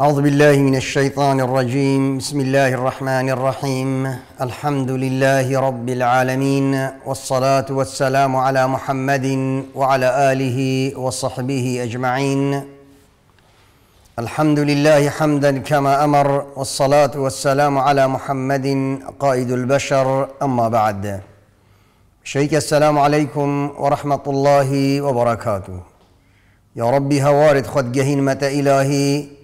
أعوذ بالله من الشيطان الرجيم بسم الله الرحمن الرحيم الحمد لله رب العالمين والصلاة والسلام على محمد وعلى آله وصحبه أجمعين الحمد لله حمدا كما أمر والصلاة والسلام على محمد قائد البشر أما بعد شيك السلام عليكم ورحمة الله وبركاته يا ربي هوارد خد جهين متى إلهي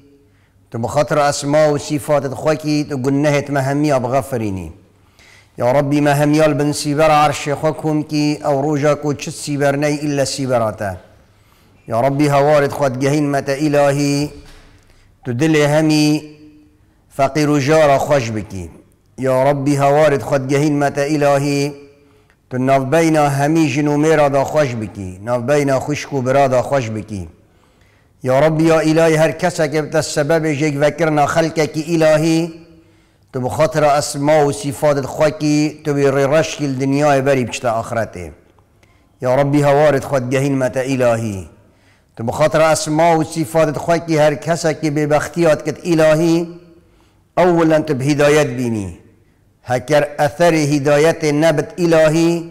تو بخاطر اسما و صفات خوکی تو گناه مهمی بغفرینی یا ربی مهمیال بن سیبر عرش خوکم کی او روژا کو چت سیبر نی الا سیبراتا یا ربی هوارد خود گهین مت الهی تو دل همی فقیر جارا خوش بکی یا ربی هوارد خود گهین مت الهی تو نو همی جنو میرا دا خوش بکی نو بینا برا دا خوش بکی یا رب یا الهی هر کس که به سبب یک وکر خلق کی الهی تو بخاطر اسما و صفات خواکی تو بیر رشکل دنیای بری بچتا آخرته یا ربی وارد خود گهین مت الهی تو بخاطر اسماء و صفات خواکی هر کس که به بختیات کت الهی اولا تو به هدایت بینی هکر اثر هدایت نبت الهی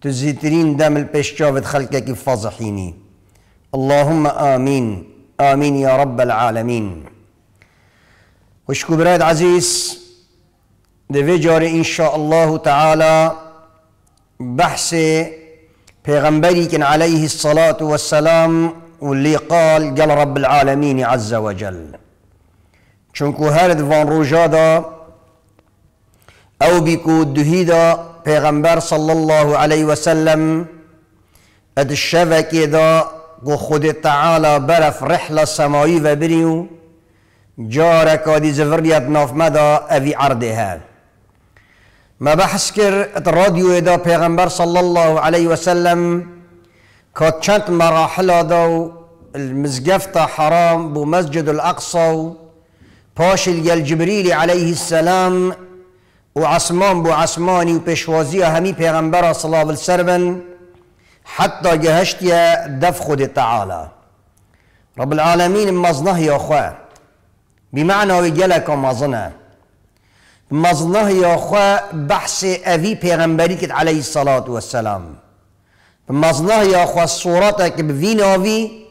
تو زیترین دم الپشچاوت خلقه که فضحینی اللهم آمين آمين يا رب العالمين وشكو براد عزيز دوی جاره ان شاء الله تعالى بحث پیغمبری کن علیه الصلاة والسلام واللي قال قال رب العالمين عز وجل چونکو هر دوان روجادا دا او بيكو دهيدا پیغمبر صلى الله عليه وسلم اد الشبكه دا گو خود تعالی برف رحله سمایی و بریو جارا کادی ناف نافمدا اوی عرده ها ما بحث کر ات رادیو ادا پیغمبر صلی الله علیه وسلم کات چند مراحل دا المزقفت حرام بو مسجد و پاش الجبریل جبریل علیه السلام و عصمان بو عصمانی و پیشوازی همی پیغمبر صلی الله علیه وسلم حتى يا دف خد تعالى رب العالمين مظنه يا أخوة بمعنى رجالك مظنه مظنه يا أخوة بحث أبي پیغمبريك عليه الصلاة والسلام مظنه يا أخوة صورتك بفين أبي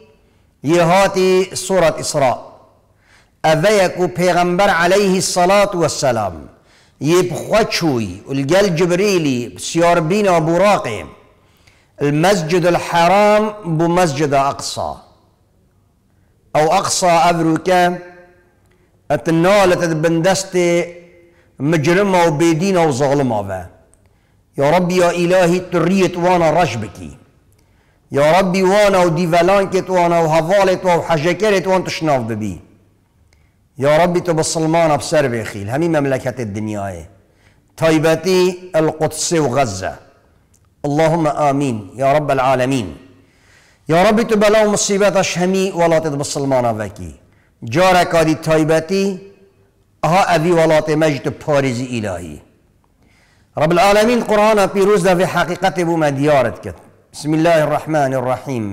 يهاتي صورة إسراء أبيك پیغمبر عليه الصلاة والسلام يبخوشوي الجل جبريلي سياربين أبو راقم المسجد الحرام بمسجد أقصى أو أقصى أفريكا أتنالت تتبندستي مجرمة وبيدينة وظالمة يا ربي يا إلهي تريت وانا رشبكي يا ربي وانا وديفالانكت وانا وهفالت وحجكرت وانت شناف ببي يا ربي تبصلمانا بسر بخيل همي مملكة الدنيا تايبتي القدس وغزة اللهم آمين يا رب العالمين يا رب تو مصيبات و ولا همی بكي بسلمان وکی جارا کادی اها أبي ولا مجد بارز إلهي رب العالمين قرآن في دا في حقيقة بما ديارتك بسم الله الرحمن الرحيم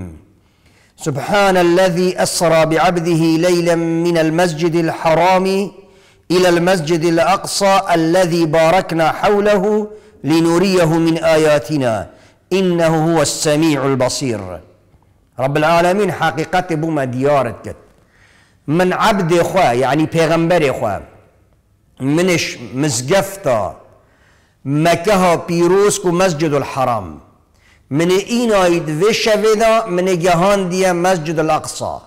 سبحان الذي أسرى بعبده ليلا من المسجد الحرام إلى المسجد الأقصى الذي باركنا حوله لنريه من آياتنا إنه هو السميع البصير رب العالمين حقيقة بما ديارتك من عبد خوا يعني پیغمبر خوا منش مزگفتا مكها ها مسجد الحرام من اين ايد وشه ودا من جهان دي مسجد الاقصى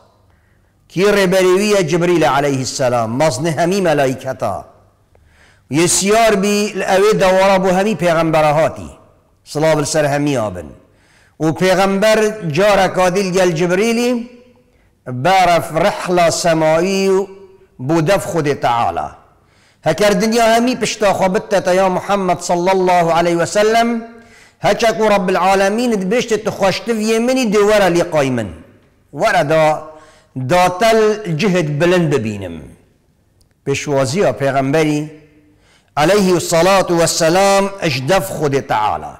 کی ربریوی جبريل عليه السلام مصنها مي ملائكته يسيار بي الأوي دوارا بو همي پیغمبر هاتي صلاة بالسر همي آبن و پیغمبر جارا قادل جل جبريلي بارف رحلة سماوي بو دف خود تعالى هکر دنیا همي پشتا خوابت تا محمد صلى الله عليه وسلم هكاك رب العالمين دبشت تخوشت في يمني دوارا لقايمن من ورا دا داتل جهد بلند ببینم پیشوازی پیغمبری عليه الصلاة والسلام اجدف خود تعالى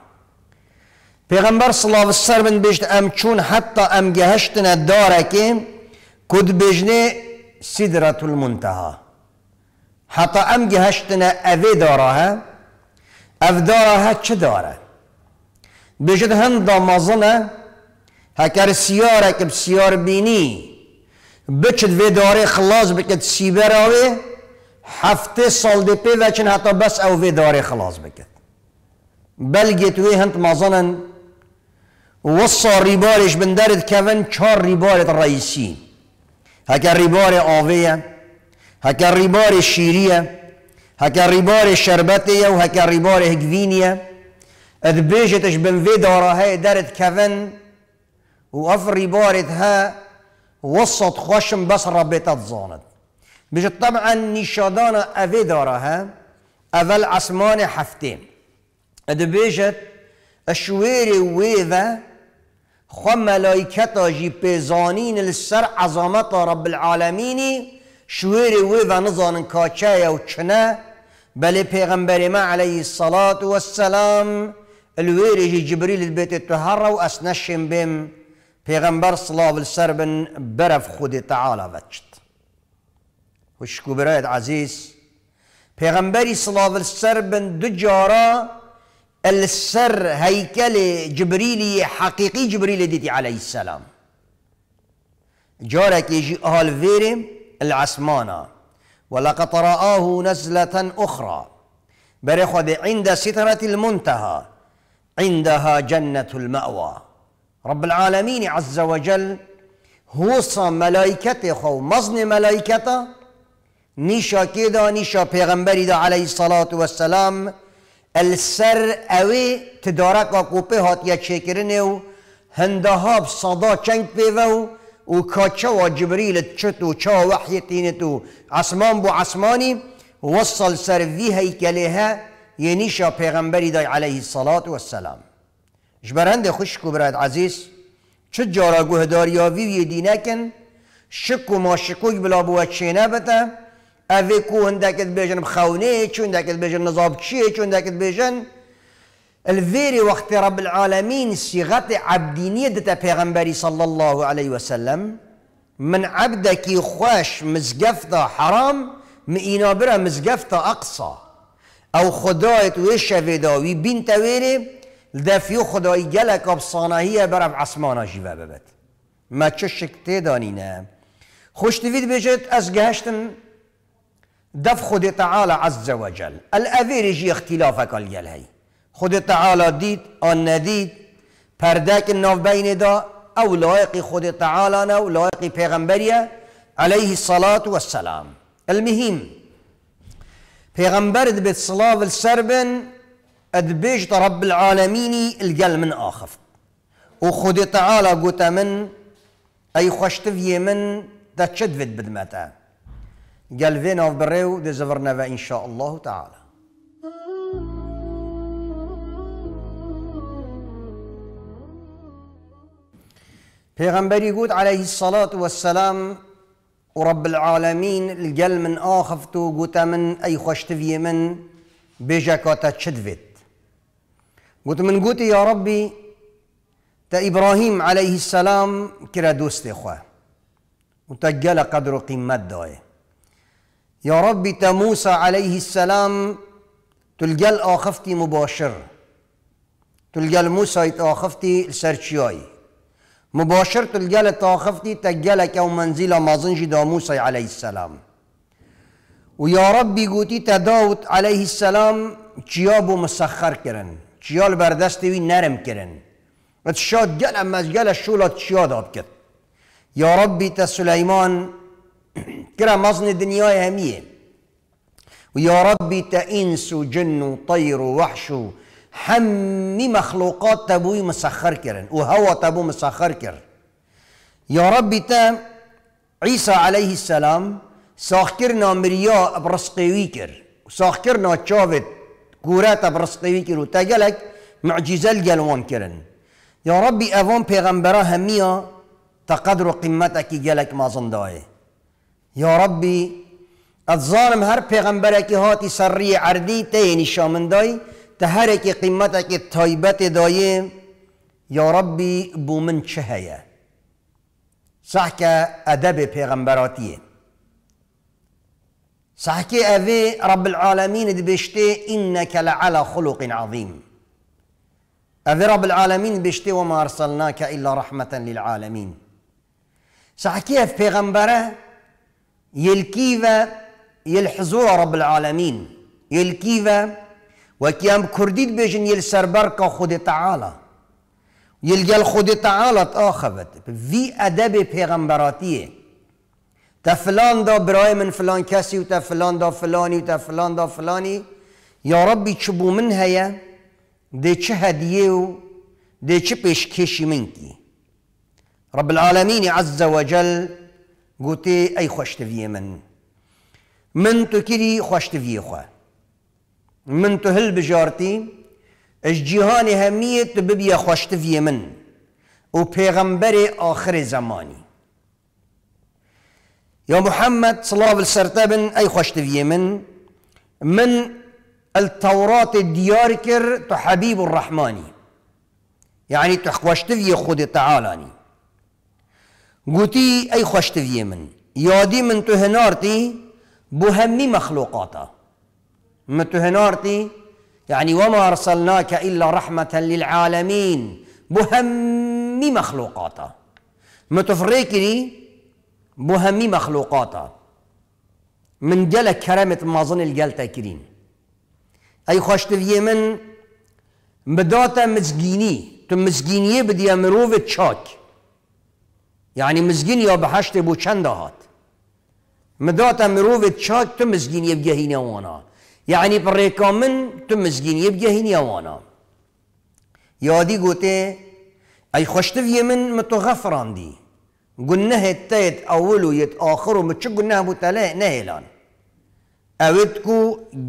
پیغمبر صلی الله علیه وسلم بیشت ام چون حتى ام جهشتنا دارك که کد سدرة المنتهى حتى ام جهشتنا اوی داره اف داره چه داره بجد هم دامازنا هكار سیاره که بسیار بینی بچد وی داره خلاص بکد سیبراوی هفته سال دی پی وچن حتی بس او وی داره خلاص بکد بلگیت وی هند مازنن وصا ریبارش بن درد کون چار ریبارت رئیسی هکا ریبار آویه هکا ریبار شیریه هکا ریبار شربتیه و هکا ریبار اذ بیجتش بن وی دارا های دارد کون و اف ریبارت ها وصت خشم بس ربطت زاند بشه طبعا نشادانا اوی داره اول عصمان هفته ادو بشت اشویر ویوه خو ملايكتا جي پیزانین السر عظامتا رب العالمين شویر ویوه نظان كاچايا و چنه بل پیغمبر ما علیه الصلاة والسلام الويري جي جبريل البيت التهرة وأسنشم بيم پیغمبر صلاة بن برف خود تعالى فتشت وشكو برایت عزيز پیغمبری صلاف السر بن دو جارا السر هيكل جبريلي حقيقي جبريلي ديتي عليه السلام جارك يجي أهل فيرم العسمانة ولقد رآه نزلة أخرى برخد عند سترة المنتهى عندها جنة المأوى رب العالمين عز وجل هو ملائكته خو مظن ملائكته نیشا که دا نیشا پیغمبری دا علیه صلاة و السلام السر اوی تدارک کوپه هات یا چکرنه و هندهاب صدا چنگ پیوه و و کاچه و جبریل چت و چا وحی تینه و عصمان بو عصمانی وصل سر وی هیکلها یه نیشا پیغمبری دای علیه صلاة و السلام جبرند خوش کو براد عزیز چه جارا گوه داریا وی یه دینکن شک و ما شکوی بلا چینه نبته افيكو کو البيجن بیجن بخونی چون دکت بیجن نظام چیه چون دکت الفيري وقت رب العالمين صيغة عبدينية دتا بيغمبري صلى الله عليه وسلم من عبدك خوش مزقفتا حرام مئينا برا مزقفتا أقصى أو خداية ويشا فيدا وي بين تاويري لدفيو خداي جلك بصانا هي برا بعصمانا جيبا ببت ما تششك تيدانينا خوش تفيد بيجت أزقهشتن دف خود تعالى عز وجل جل اختلافك اختلاف کل گل خود تعالى ديت آن ندید پردك ناف بين دا او لائق خود تعالى نو لائق لایق عليه الصلاة والسلام المهم پیغمبر دبت صلاة السربن ادبجت رب العالمين القل من آخف وخد تعالى قوت من أي خشت في من دا تشدفت بدمتا جالفينا في بريو دي زفرنافا إن شاء الله تعالى پیغمبری گود علیه الصلاة والسلام ورب العالمين الجل من آخفتو قوتا من أي خشتفي من بجاكاتا تشدفت قلت من قلت يا ربي تا إبراهيم عليه السلام كرا دوستي خواه وتجل قدر قيمة دايه يا ربي تا موسى عليه السلام تلقى الآخفتي مباشر تلقى الموسى تآخفتي السرشياي مباشر تلقى التآخفتي تقلك أو منزل مازنج دا موسى عليه السلام ويا ربي قوتي داوت عليه السلام چیابو مسخر کرن چیال بردستوی نرم کرن و تشاد گل امز گل شولات چیاد آب کرد یا ربی تا سلیمان كرا مصن الدنيا همية ويا ربي تإنس وجن وطير ووحش حمي مخلوقات تبوي مسخر كرن وهوى تبو مسخر كر يا ربي تا عيسى عليه السلام ساخكرنا مريا برسقي ويكر ساخرنا تشافت كورات برسقي ويكر وتجلك معجزة الجلوان كرن يا ربي أفون بيغمبرا همية تقدر قيمتك جلك ما زندائي يا ربي اتظالم هر پیغمبر که هاتی سری عردی ته نشامن دای ته هر که قیمت که تایبت دای یا ربی بو من چه صح که ادب پیغمبراتیه صح که اوه رب العالمین دبشته انك لعلى خلق عظیم أذي رب العالمین بشته وما ارسلناك الا رحمة للعالمین صح که پیغمبره يلكيفا یل رب العالمين يلكيفا وكيام كرديد کوردیت بێژن یل خود تعالى خودی تەعاە یلگەل خودی تەعاەت ئاخەبێت وی ئەدەبێ پێغەمبەراتیە تە فلاندا من فلان كاسي وتفلان دا فلاني وتفلان دا فلاني يا ربي تشبو من هيا دي چه هديو دي چه پێشکێشی رب العالمين عز وجل گوتێ ئەی خۆشتویە من من تو کری خۆشتویە خوێ من تو هل بجارتي اش جیهانی هەمیە تو ببیە خۆشتویە من و پیغمبر آخر زەمانی يا محمد صلاة السرتبن أي خشت من من التوراة الديار كر تحبيب الرحماني يعني تحوشت في خود تعالاني گوتی اي خوشتویە من يادي من تهنارتي بهمي بۆ من تهنارتي يعني وما أرسلناك إلا رحمة للعالمين بهمي مخلوقاتا متفريكري بهمي مخلوقاتا من جل كرمة ظن الجل تاكرين أي خوش من بداتا مسجيني تم مسجينيه بدي أمروفة تشاك یعنی مزگین یا هشت بو چند هات مداتا مروفت چاک تو مزگین یب گهین وانا یعنی پر ریکامن تو مزگین یب گهین وانا یادی گوته ای خوشتوی من متو غفران دی گنه تیت اول و یت آخر و مچو گنه متله نهیلان اوید کو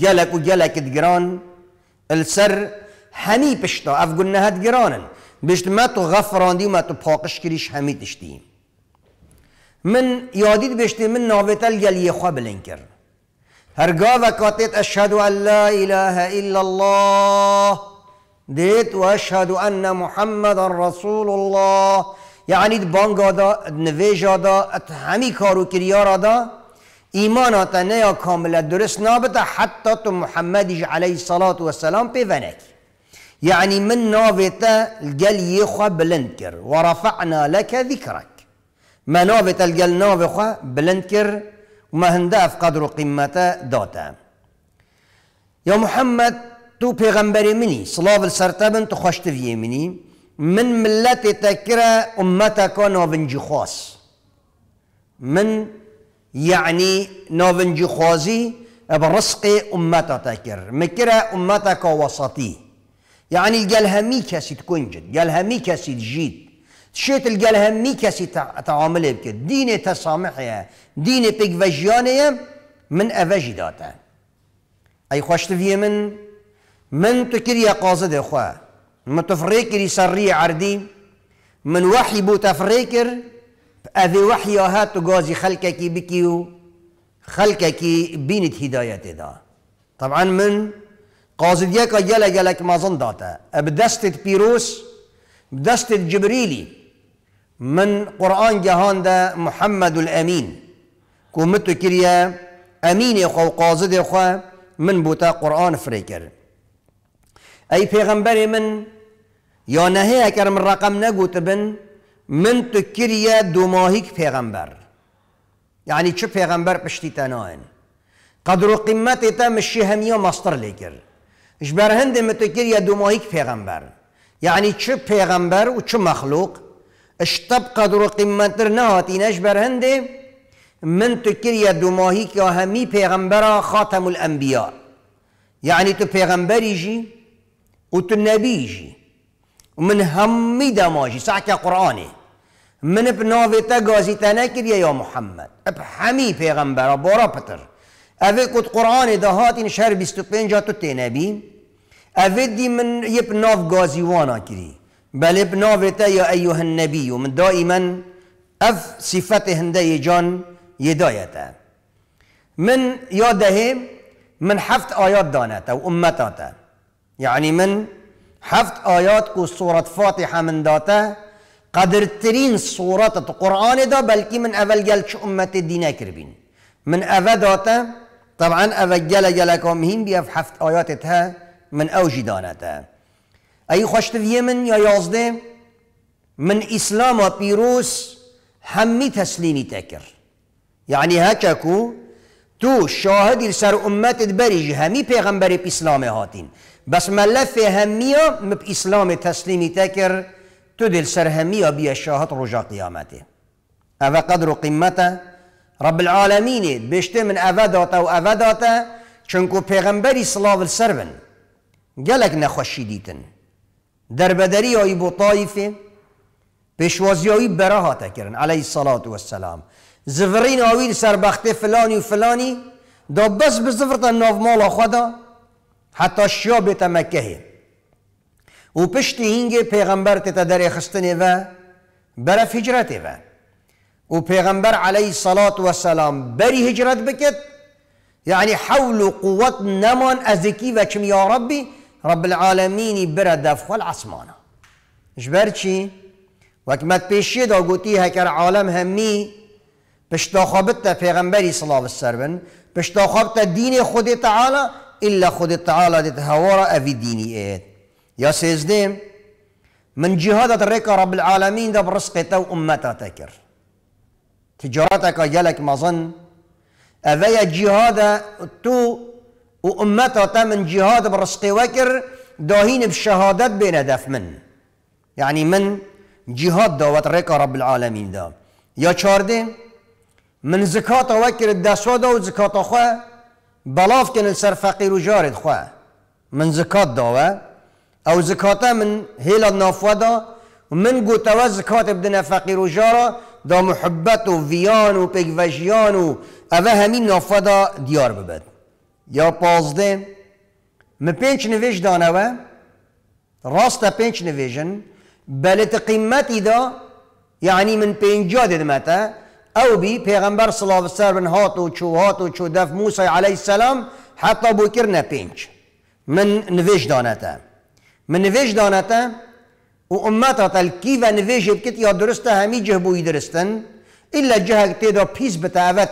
گلک و گلک دگران السر همی پشتا اف گنه گرانن بشت ما تو غفران دی ما تو پاقش کریش همی من یادید بشتی من ناویتل گلیه خواب لینکر هر هرگاه کاتیت اشهد ان لا اله الا الله ديت واشهد ان محمدا رسول الله يعني بانگا دا نویجا دا همی کارو کریارا دا ایمانات نیا کامل درست نابتا حتی تو محمدیج علیه الصلاة والسلام پی ونک يعني من نابتا الجل يخوا بلند ورفعنا لك ذكرك منوب تلقى النوب خوا بلنكر وما هنداف قدر قمة دوتا يا محمد تو پیغمبر مني صلاة السرطبن تو خوشت في يميني من ملت تكرا أمتك نوفنجي خاص من يعني نوفنجي خوزي برسق أمتا تكر مكرا أمتا وسطي يعني قال همي كاسي تكون جد قال همي كاسي تجيد شیت الگل هم نی کسی تعامل بکرد دین تسامحه دین پیک وجیانه من اوجی داته ای خوشت من من تو کری قازد خواه من تفریکری سری عردي من وحی بو تفریکر اوی وحی هات تو گازی خلککی بکیو خلککی بینت هدایت دا طبعا من قازد یکا یلا یلک مازن داته اب دستت پیروس بدست الجبريلي من قرآن جهان ده محمد الأمين كومتو كريا أمين يخو قاصد يخو من بوتا قرآن فريكر أي پیغمبر من يا نهي أكر من رقم نقوت بن من تكريا دوماهيك پیغمبر يعني چه پیغمبر پشتی تناين قدر و قیمت تا مشی همیو مستر لیکر اجبر هند متکریا دوماهیک پیغمبر يعني چه پیغمبر و چه مخلوق اشتب قدر و قمتر نهاتی اش برهنده من تو کریه دو ماهی که همی پیغمبر خاتم الانبیا یعنی تو پیغمبری جی و تو نبی جی من همی دماجي ساعك قرآنه من گازی تا كريا يا محمد بحمي پیغمبر بارا پتر اوه کت قرآن دهاتين شهر تو تی نبی اوه دی من ناو گازی وانا کری بل بنوفتا يا أيها النبي من دائما أف صفته هندي جان يدايتا من يده من حفت آيات دانتا وأمتاتا يعني من حفت آيات كو سورة فاتحة من داتا قدرترين سورة القرآن دا كي من أول جلش أمة الدين كربين من أول داتا طبعا أول جل جلكم هين بيف حفت آياتها من داناتا أي خشت اليمن يا یازدێ من إسلام پیرۆس هەممی تەسللیمی تكر يعني هكاكو تو شاهدی سەر عمەتت بەریژ همي پێغەمبەری ئیسلامێ هاتين بس مەلەفێ هەممیە مب ئیسلامی تەسللیمی تەکرد تو دل سر همية بيا شاهت ڕۆژا قیامەتێ ئەە قدر و رب العالمين بشتێ من ئەڤداتە و ئەڤداتە چونکو پێغەمبەری سلااو سەر بن گەلک نەخۆشی دیتن در آی بو طایفه پیشوازی آوی برا هاته کرن علیه الصلاة والسلام زفرین آوی سربخته فلانی و فلانی دا بس بزفرت ناف مالا خدا حتی شیا بیت مکه و پشت هینگ پیغمبر تا در خستنه و برف فجرت و و پیغمبر علیه الصلاة والسلام بری هجرت بکت یعنی حول و قوت نمان ازکی و چمی یا رب العالمين برد دفخل العصمانة جبرتشي چی؟ وكمت پیشی دا گوتی همي عالم همی في خوابت پیغمبری صلاة السر بن پشتا ديني دین خود تعالى إلا خود تعالى دیت أفي ديني دینی يا سيزدين من جهادة ريكا رب العالمين ده تو وأمته تكر تجارتك يلك مظن أذيا جهاد تو و امتا تا من جهاد برسقي وكر داهين بشهادات بين هدف من يعني من جهاد داوت ريكا رب العالمين دا يا چارده من زكاة وكر الدسوا دا و زكاة خواه بلاف كن السر فقير و جارد خواه من زكاة داوه او زكاة من هيلا نافوه دا ومن قوتوا زكاة بدنا فقير و جارا دا محبت و فيان و و اوه همين نافوه دا ديار ببد یا پازده می پنج نویش و راست پنج نویجن بلت قیمتی دا یعنی من پنجا اتا او بی پیغمبر صلی الله علیه و من و چو هاتو و چو دف موسی علیه السلام حتی بو نه پنج من نویش تا من نویش تا و امتا تل و نویش بکت یا درسته همی جه بوی درستن الا جه جهه تیدا پیز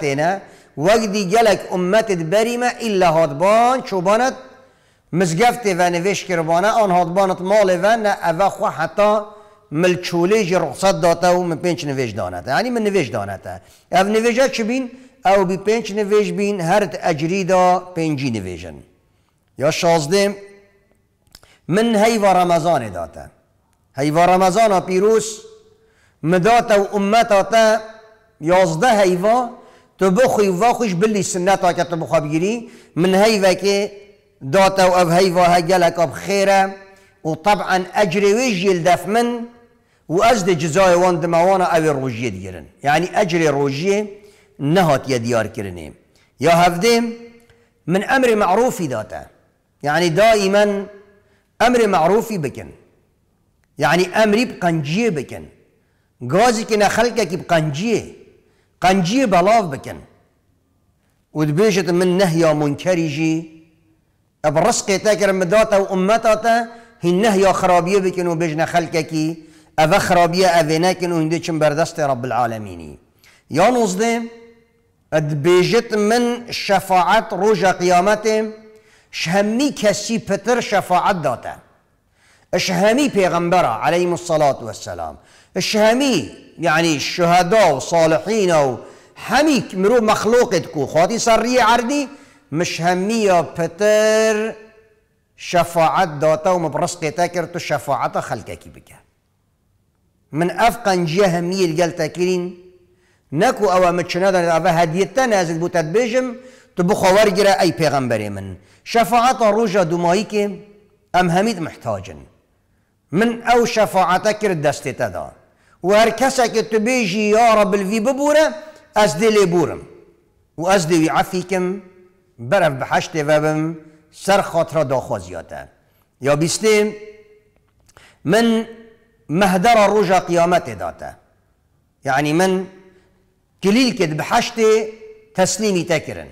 نه وقتی گلک امتت بریمه الا هادبان چوبانت مزگفته و نوش کربانه آن هادبانت مال و نه اوه خو حتی ملچوله جی رخصت داته و من پنج نوش دانته یعنی من نوش دانته او نویجه چی بین؟ او بی پنج نوش بین هر اجری دا پنجی نوشن یا شازده من هیوا رمضان داته هیوا رمضان پیروس مداته و امتاته یازده هیوا تو بخوی و خوش بلی سنت آکت بخواب گیری من هی وکی داتا و او و ها گلک اب خیره و طبعا اجری جیل دف من و از ده جزای وان دموانا او روجیه دیگرن یعنی اجری روجیه نهات یا دیار کرنه یا هفته من امر معروفی داتا يعني دائما امر معروف بكن يعني امري بقنجيه بكن غازي نخلکه خلقك بقنجيه قنجي بلاف بكن ودبيجت من نهيا منکری جی اب رزقی تا کرم داتا و امتا تا هین نهیا خرابیه بکن و بجن خلقه کی و چن بردست رب العالمين يا نوزده ادبيجت من شفاعت روجا قيامتي شهمي كسي پتر شفاعت داتا الشهامي بيغمبرة عليهم الصلاة والسلام الشهامي يعني الشهداء وصالحين وحميك همی مرو مخلوقت کو خاطی سری مش همية بتر شفاعت داتا ومبرس تاكر تو شفاعت خلقك بك من افقن جه همی تاكرين نكو او متشنادا او هديتا نازل بوتات بيجم تبخوا ورقرا اي بيغمبري من شفاعت روجا دومایی ام هميد محتاجن من او شفاعتك دستي تدا وهر كسك تبيجي يا رب الفي ببورة ازدي لي بورم وازدي ويعفيكم برف بحشتي فابم سر خاطر داخوزياتا يا بيستي من مهدر روجا قيامت داتا يعني من كليل كد بحشتي تسليمي تكرن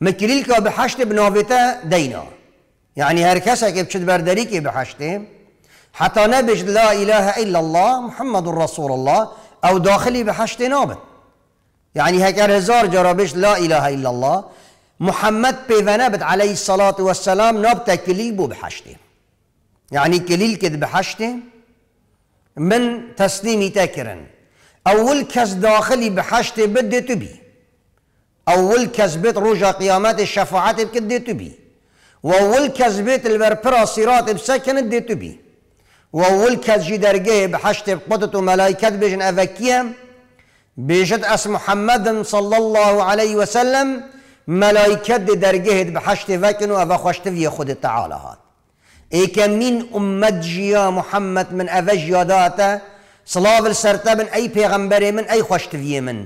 من كليل بحشتي بنوفيتا دينا يعني هر كسك بشد بردريكي بحشتي حتى نبج لا إله إلا الله محمد رسول الله او داخلي بحشت نابت نابه یعنی هکر هزار جرا لا اله الا الله محمد پیونه عليه الصلاة والسلام نابت كليل تکلیل بو يعني كليل هشته یعنی من تسلیمی تاكرا اول كز داخلي به بدي تبي تو اول كز بيت روژا قيامات الشفاعات بکد تبي تو كز بيت البربرا صيرات بسكن البرپرا تبي, تو وول جي جی درگه به حشت بجن و ملائکت اس محمد صلى الله عليه وسلم سلم ملائکت درگه به حشت وکن و افخشت وی خود تعالی هات ایکمین امت جیا محمد من يادات صلاة السرتبن أي بيغمبري من أي خشت في من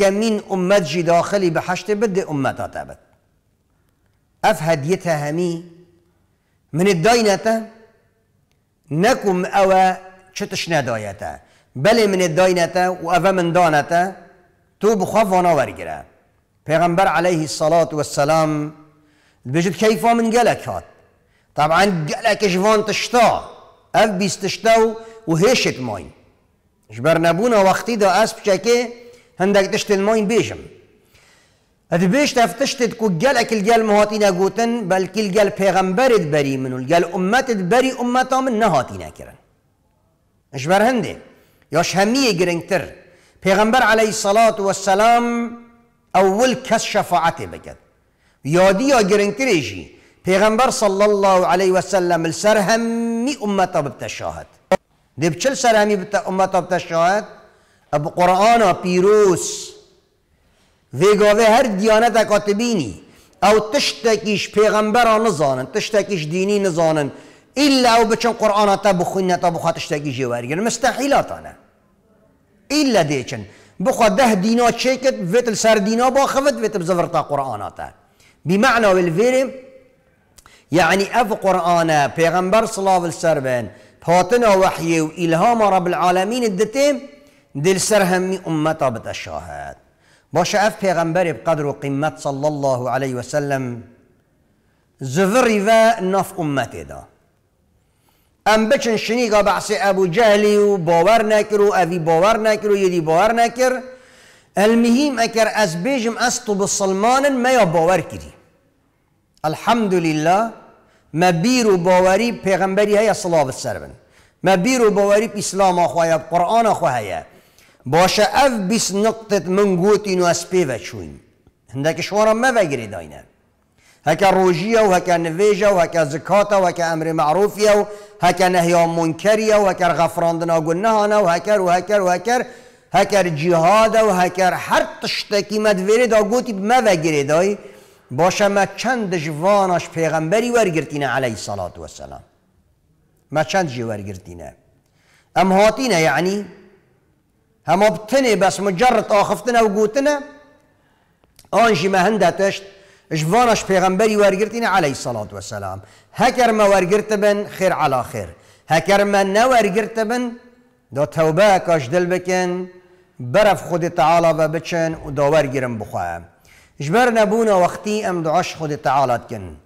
مين أمت جي داخلي بحشت بدي أمتا تابت افهديتها همي من الدينة نکم او چتش ندایته بل من داینته و او من دانته تو بخواب وانا ورگره پیغمبر علیه الصلاة والسلام بجد کیفا من گلک هات طبعا گلکش وان تشتا او بیستشتا و هشت ماین بر نبونه وقتی دا اسب چکه هندک تشت ماین بیجم بيش تفتشتت كو جالك الجال مهاتينا قوتن بل كل جال بيغمبرت بري منو الجال أمت بري أمتا من نهاتينا كرن اش هندي ياش همية جرنتر پیغمبر عليه الصلاة والسلام اول کس شفاعت بكت یادی يا گرنگتری جی پیغمبر صلى الله عليه وسلم السر همی امتا ببتشاهد دي بچل سر همی امتا ببتشاهد اب قرآن پیروس ویگاوه هر ديانة كاتبيني او تشتکیش پیغمبرا نزانن تشتكيش ديني نزانن الا او بچن قرآن تا بخوین تا بخوا تشتکیش ورگن مستحیلاتانه الا دیچن بخوا ده دينا تشيكت فيت السر دينا باخفت فيت بزفرتا قرآناتا بمعنى والفيري يعني اف قرآن پیغمبر صلى الله عليه وسلم هاتنا وحي وإلهام رب العالمين الدتيم دل سر همي أمتا بتشاهد باش اف پیغمبر بقدر و قمت صلی الله علیه وسلم سلم زفری و نف امت دا ام بچن گا بحث ابو جهلی و باور نکر و اوی باور نکر و یدی باور نکر المهم اگر از بیجم از تو بسلمان ما یا باور کری الحمد لله ما بیر و باوری پیغمبری های صلاة السربن ما بیر و باوری اسلام آخواه قرآن آخواه باشه اف بیس نقطت من گوت اینو از پیوه چوین هندکش وارم مبگری داینه هکا و هکا امر معروفیه و هکا أمر منکریه و هکا غفراندنا گنهانا و هکر و هکر و هکر هکر جهاده و هکر هر تشتکی مدفیری دا گوتی بما بگیری دای باشا ما چند جواناش پیغمبری ورگرتینه علیه و سلام. ما چند جی ام هاتینه یعنی همبتني بس مجرد آخفتنا وقوتنا آنجي ما هنده تشت جوانش پیغمبری ورگرتین علیه الصلاة والسلام هکر ما ورگرت بن خیر علا خیر هکر ما نورگرت بن دا توبه کاش دل بکن برف خود تعالی و بچن و داور گیرم بخواهم جبر نبونا وقتی ام دعاش خود تعالی کن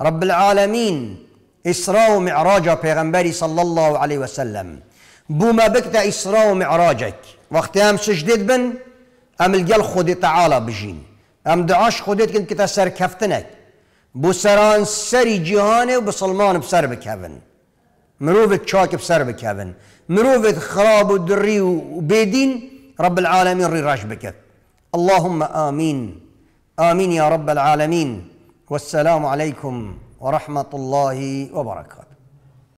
رب العالمین اسراء و معراج پیغمبری صلی الله علیه وسلم بوما بكتا اسراء و معراجک وقت هم سجدت بن ام الگل خودي تعالى بجين ام دعاش خودیت كنت كتا سر كفتنك بو سران سری جهانه و بسلمان بسر بکوین مروفت شاك بسر بکوین مروفت خراب و دری و بيدين رب العالمين ري راجبك اللهم آمين آمين يا رب العالمين والسلام عليكم ورحمة الله وبركاته